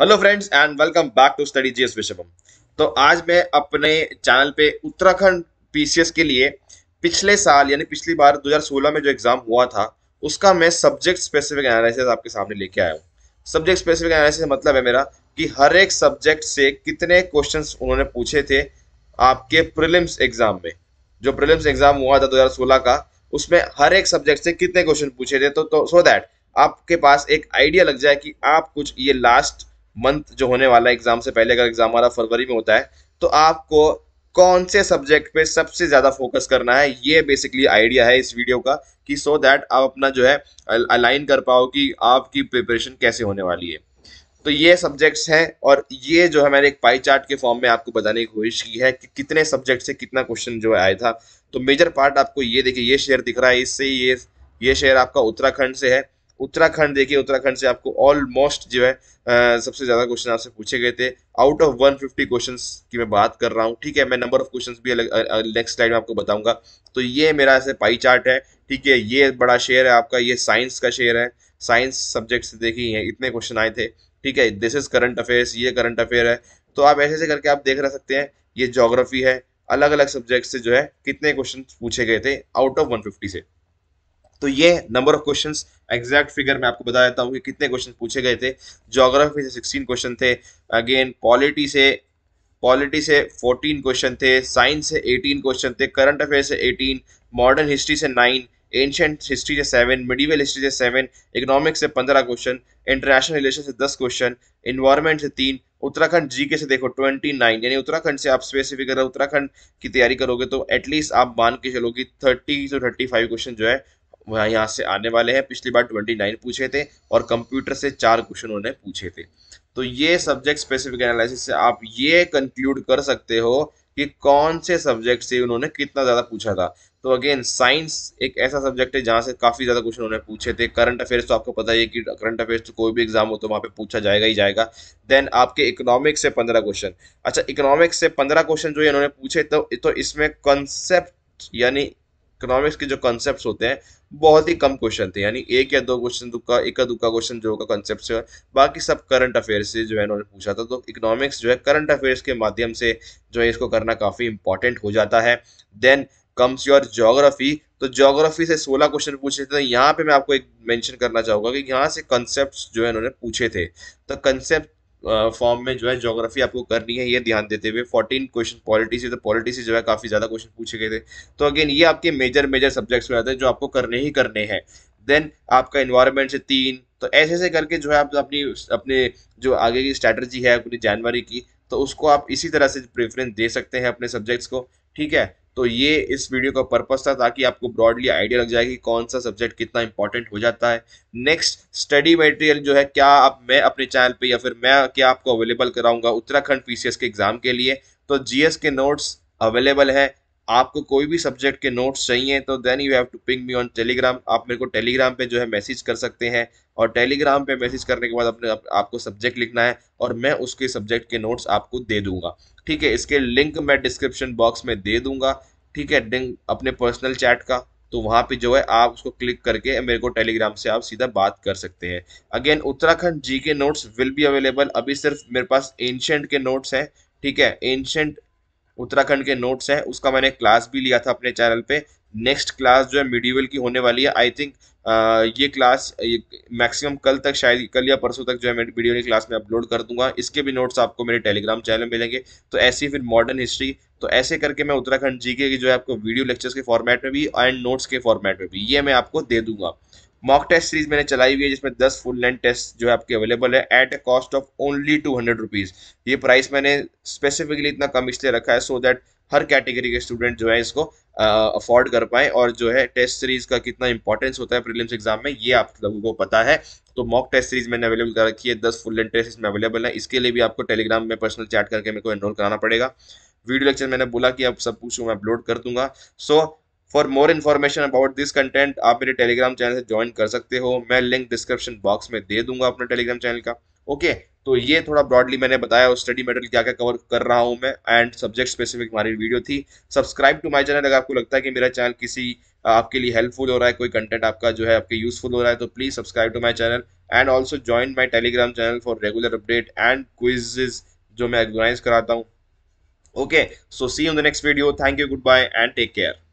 hello friends and welcome back to study GS विषवम तो आज मैं अपने चैनल पे उत्तराखंड पीसीएस के लिए पिछले साल यानी पिछली बार 2016 में जो एग्जाम हुआ था उसका मैं सब्जेक्ट स्पेसिफिक एनालिसिस आपके सामने लेके आया हूँ सब्जेक्ट स्पेसिफिक एनालिसिस मतलब है मेरा कि हर एक सब्जेक्ट से कितने क्वेश्चन उन्होंने पूछे थे आपके प्रिलिम्स एग्जाम में जो प्रिलिम्स एग्जाम हुआ था दो का उसमें हर एक सब्जेक्ट से कितने क्वेश्चन पूछे थे तो सो तो, दैट so आपके पास एक आइडिया लग जाए कि आप कुछ ये लास्ट मंथ जो होने वाला है एग्जाम से पहले अगर एग्जाम हमारा फरवरी में होता है तो आपको कौन से सब्जेक्ट पे सबसे ज्यादा फोकस करना है ये बेसिकली आइडिया है इस वीडियो का कि सो so दैट आप अपना जो है अलाइन कर पाओ कि आपकी प्रिपरेशन कैसे होने वाली है तो ये सब्जेक्ट्स हैं और ये जो है मैंने एक पाई चार्ट के फॉर्म में आपको बताने की कोशिश की है कि कितने सब्जेक्ट से कितना क्वेश्चन जो आया था तो मेजर पार्ट आपको ये देखिए ये शेयर दिख रहा है इससे ये ये शेयर आपका उत्तराखंड से है उत्तराखंड देखिए उत्तराखंड से आपको ऑलमोस्ट जो है सबसे ज्यादा क्वेश्चन आपसे पूछे गए थे आउट ऑफ 150 क्वेश्चन की मैं बात कर रहा हूँ ठीक है मैं नंबर ऑफ क्वेश्चन भी नेक्स्ट स्लाइड में आपको बताऊंगा तो ये मेरा ऐसे पाई चार्ट है ठीक है ये बड़ा शेयर है आपका ये साइंस का शेयर है साइंस सब्जेक्ट से देखिए इतने क्वेश्चन आए थे ठीक है दिस इज करंट अफेयर्स ये करंट अफेयर है तो आप ऐसे ऐसे करके आप देख रह सकते हैं ये जोग्राफी है अलग अलग सब्जेक्ट से जो है कितने क्वेश्चन पूछे गए थे आउट ऑफ 150 से तो ये number of question exact figure मैं आपको बता देता हूँ कि कितने क्वेश्चन पूछे गए थे जोग्राफी से सिक्सटीन क्वेश्चन थे अगेन पॉलिटी से पॉलिटी से 14 क्वेश्चन थे साइंस से 18 क्वेश्चन थे करंट अफेयर से 18 मॉडर्न हिस्ट्री से 9 एंशंट हिस्ट्री से 7 मिडिवल हिस्ट्री से 7 इकोनॉमिक्स से 15 क्वेश्चन इंटरनेशनल रिलेशन से 10 क्वेश्चन इन्वायरमेंट से 3 उत्तराखंड जीके से देखो 29 यानी उत्तराखंड से आप स्पेसिफिक अगर उत्तराखंड की तैयारी करोगे तो एटलीस्ट आप मान के चलोगे टू थर्टी फाइव क्वेश्चन जो है वह यहाँ से आने वाले हैं पिछली बार 29 पूछे थे और कंप्यूटर से चार क्वेश्चन उन्होंने पूछे थे तो ये सब्जेक्ट स्पेसिफिक एनालिसिस से आप ये कंक्लूड कर सकते हो कि कौन से सब्जेक्ट से उन्होंने कितना ज़्यादा पूछा था तो अगेन साइंस एक ऐसा सब्जेक्ट है जहाँ से काफ़ी ज़्यादा क्वेश्चन उन्होंने पूछे थे करंट अफेयर्स तो आपको पता ही है कि करंट अफेयर्स तो कोई भी एग्जाम हो तो वहाँ पे पूछा जाएगा ही जाएगा देन आपके इकोनॉमिक्स से पंद्रह क्वेश्चन अच्छा इकोनॉमिक्स से पंद्रह क्वेश्चन जो है उन्होंने पूछे तो तो इसमें कंसेप्ट यानी इकोनॉमिक्स के जो कॉन्सेप्ट होते हैं बहुत ही कम क्वेश्चन थे यानी एक या दो क्वेश्चन तो का एक या का क्वेश्चन जो होगा कॉन्सेप्ट बाकी सब करंट अफेयर से जो है उन्होंने पूछा था तो इकोनॉमिक्स जो है करंट अफेयर्स के माध्यम से जो है इसको करना काफ़ी इंपॉर्टेंट हो जाता है देन कम्स योर जोग्राफी तो जोग्राफी से 16 क्वेश्चन पूछे थे यहाँ पे मैं आपको एक मेंशन करना चाहूँगा कि यहाँ से कंसेप्ट जो है उन्होंने पूछे थे तो कंसेप्ट फॉर्म में जो है जोग्राफी आपको करनी है ये ध्यान देते हुए फोर्टीन क्वेश्चन पॉलिटी से तो पॉलिटी से जो है काफ़ी ज़्यादा क्वेश्चन पूछे गए थे तो अगेन ये आपके मेजर मेजर सब्जेक्ट्स में आते हैं जो आपको करने ही करने हैं देन आपका इन्वायरमेंट से तीन तो ऐसे ऐसे करके जो है आप अपनी अपने जो आगे की स्ट्रैटर्जी है अपनी जनवरी की तो उसको आप इसी तरह से प्रेफरेंस दे सकते हैं अपने सब्जेक्ट्स को ठीक है तो ये इस वीडियो का पर्पस था ताकि आपको ब्रॉडली आइडिया लग जाए कि कौन सा सब्जेक्ट कितना इंपॉर्टेंट हो जाता है नेक्स्ट स्टडी मटेरियल जो है क्या आप मैं अपने चैनल पे या फिर मैं क्या आपको अवेलेबल कराऊंगा उत्तराखंड पीसीएस के एग्जाम के लिए तो जीएस के नोट्स अवेलेबल है आपको कोई भी सब्जेक्ट के नोट्स चाहिए तो then you have to ping me on Telegram आप मेरे को टेलीग्राम पे जो है मैसेज कर सकते हैं और टेलीग्राम पे मैसेज करने के बाद अपने आप, आपको सब्जेक्ट लिखना है और मैं उसके सब्जेक्ट के नोट्स आपको दे दूंगा ठीक है इसके लिंक मैं डिस्क्रिप्शन बॉक्स में दे दूंगा ठीक है अपने पर्सनल चैट का तो वहाँ पे जो है आप उसको क्लिक करके मेरे को टेलीग्राम से आप सीधा बात कर सकते हैं अगेन उत्तराखंड जी के नोट्स विल बी अवेलेबल अभी सिर्फ मेरे पास एंशेंट के नोट्स हैं ठीक है एंशेंट उत्तराखंड के नोट्स हैं उसका मैंने क्लास भी लिया था अपने चैनल पे नेक्स्ट क्लास जो है मिडिवल की होने वाली है आई थिंक ये क्लास मैक्सिमम कल तक शायद कल या परसों तक जो है मैं की क्लास में अपलोड कर दूंगा इसके भी नोट्स आपको मेरे टेलीग्राम चैनल में मिलेंगे तो ऐसी फिर मॉडर्न हिस्ट्री तो ऐसे करके मैं उत्तराखंड जीके की जो है आपको वीडियो लेक्चर्स के फॉर्मेट में भी एंड नोट्स के फॉर्मेट में भी ये मैं आपको दे दूंगा मॉक टेस्ट सीरीज मैंने चलाई हुई है जिसमें 10 फुल लेंथ टेस्ट जो है आपके अवेलेबल है at a cost of only two hundred rupees ये प्राइस मैंने स्पेसिफिकली इतना कम इसलिए रखा है सो so दैट हर कैटेगरी के स्टूडेंट जो है इसको अफोर्ड कर पाएँ और जो है टेस्ट सीरीज़ का कितना इंपॉर्टेंस होता है प्रीलिम्स एग्जाम में ये आप लोगों को पता है तो मॉक टेस्ट सीरीज मैंने अवेलेबल कर रखी है दस फुल लेंथ टेस्ट इसमें अवेलेबल है इसके लिए भी आपको टेलीग्राम में पर्सनल चैट करके मेरे को एनरोल कराना पड़ेगा वीडियो लेक्चर मैंने बोला कि आप सब कुछ मैं अपलोड कर दूंगा so so, for more information about this content आप मेरे टेलीग्राम चैनल से ज्वाइन कर सकते हो मैं लिंक डिस्क्रिप्शन बॉक्स में दे दूंगा अपने टेलीग्राम चैनल का ओके okay, तो ये थोड़ा ब्रॉडली मैंने बताया और स्टडी मेटेरियल क्या क्या कवर कर रहा हूँ मैं एंड सब्जेक्ट स्पेसिफिक हमारी वीडियो थी सब्सक्राइब टू माय चैनल अगर आपको लगता है कि मेरा चैनल किसी आपके लिए हेल्पफुल हो रहा है कोई कंटेंट आपका जो है आपके यूजफुल हो रहा है तो please subscribe to my channel and also join my Telegram channel for regular update and quizzes जो मैं ऑर्गेनाइज कराता हूँ okay so see in the next video thank you goodbye and take care